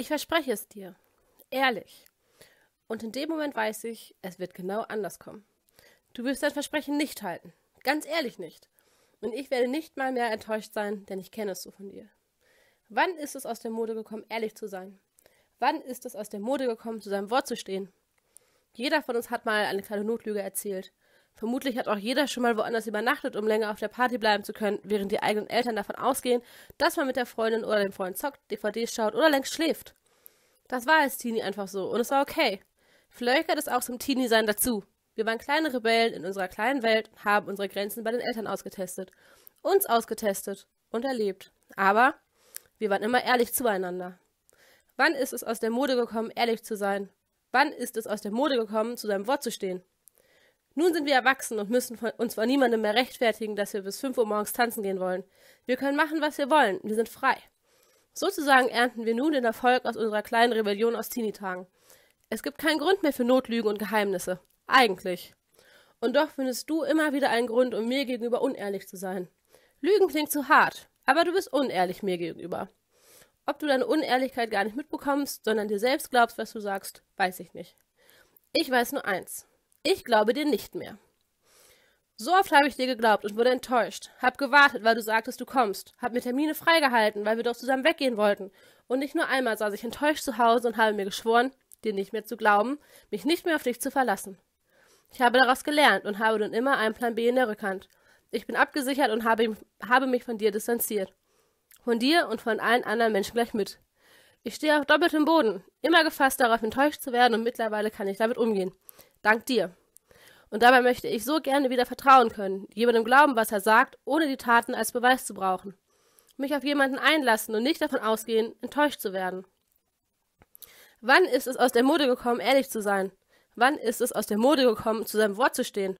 Ich verspreche es dir. Ehrlich. Und in dem Moment weiß ich, es wird genau anders kommen. Du wirst dein Versprechen nicht halten. Ganz ehrlich nicht. Und ich werde nicht mal mehr enttäuscht sein, denn ich kenne es so von dir. Wann ist es aus der Mode gekommen, ehrlich zu sein? Wann ist es aus der Mode gekommen, zu seinem Wort zu stehen? Jeder von uns hat mal eine kleine Notlüge erzählt. Vermutlich hat auch jeder schon mal woanders übernachtet, um länger auf der Party bleiben zu können, während die eigenen Eltern davon ausgehen, dass man mit der Freundin oder dem Freund zockt, DVDs schaut oder längst schläft. Das war als Teenie einfach so und es war okay. Vielleicht gehört es auch zum Teenie-Sein dazu. Wir waren kleine Rebellen in unserer kleinen Welt und haben unsere Grenzen bei den Eltern ausgetestet, uns ausgetestet und erlebt. Aber wir waren immer ehrlich zueinander. Wann ist es aus der Mode gekommen, ehrlich zu sein? Wann ist es aus der Mode gekommen, zu seinem Wort zu stehen? Nun sind wir erwachsen und müssen uns vor niemandem mehr rechtfertigen, dass wir bis 5 Uhr morgens tanzen gehen wollen. Wir können machen, was wir wollen. Wir sind frei. Sozusagen ernten wir nun den Erfolg aus unserer kleinen Rebellion aus Teenie-Tagen. Es gibt keinen Grund mehr für Notlügen und Geheimnisse. Eigentlich. Und doch findest du immer wieder einen Grund, um mir gegenüber unehrlich zu sein. Lügen klingt zu hart, aber du bist unehrlich mir gegenüber. Ob du deine Unehrlichkeit gar nicht mitbekommst, sondern dir selbst glaubst, was du sagst, weiß ich nicht. Ich weiß nur eins. Ich glaube dir nicht mehr. So oft habe ich dir geglaubt und wurde enttäuscht. Hab gewartet, weil du sagtest, du kommst. Hab mir Termine freigehalten, weil wir doch zusammen weggehen wollten. Und nicht nur einmal saß ich enttäuscht zu Hause und habe mir geschworen, dir nicht mehr zu glauben, mich nicht mehr auf dich zu verlassen. Ich habe daraus gelernt und habe nun immer einen Plan B in der Rückhand. Ich bin abgesichert und habe, habe mich von dir distanziert. Von dir und von allen anderen Menschen gleich mit. Ich stehe auf doppeltem Boden, immer gefasst darauf, enttäuscht zu werden und mittlerweile kann ich damit umgehen. Dank dir. Und dabei möchte ich so gerne wieder vertrauen können, jemandem glauben, was er sagt, ohne die Taten als Beweis zu brauchen. Mich auf jemanden einlassen und nicht davon ausgehen, enttäuscht zu werden. Wann ist es aus der Mode gekommen, ehrlich zu sein? Wann ist es aus der Mode gekommen, zu seinem Wort zu stehen?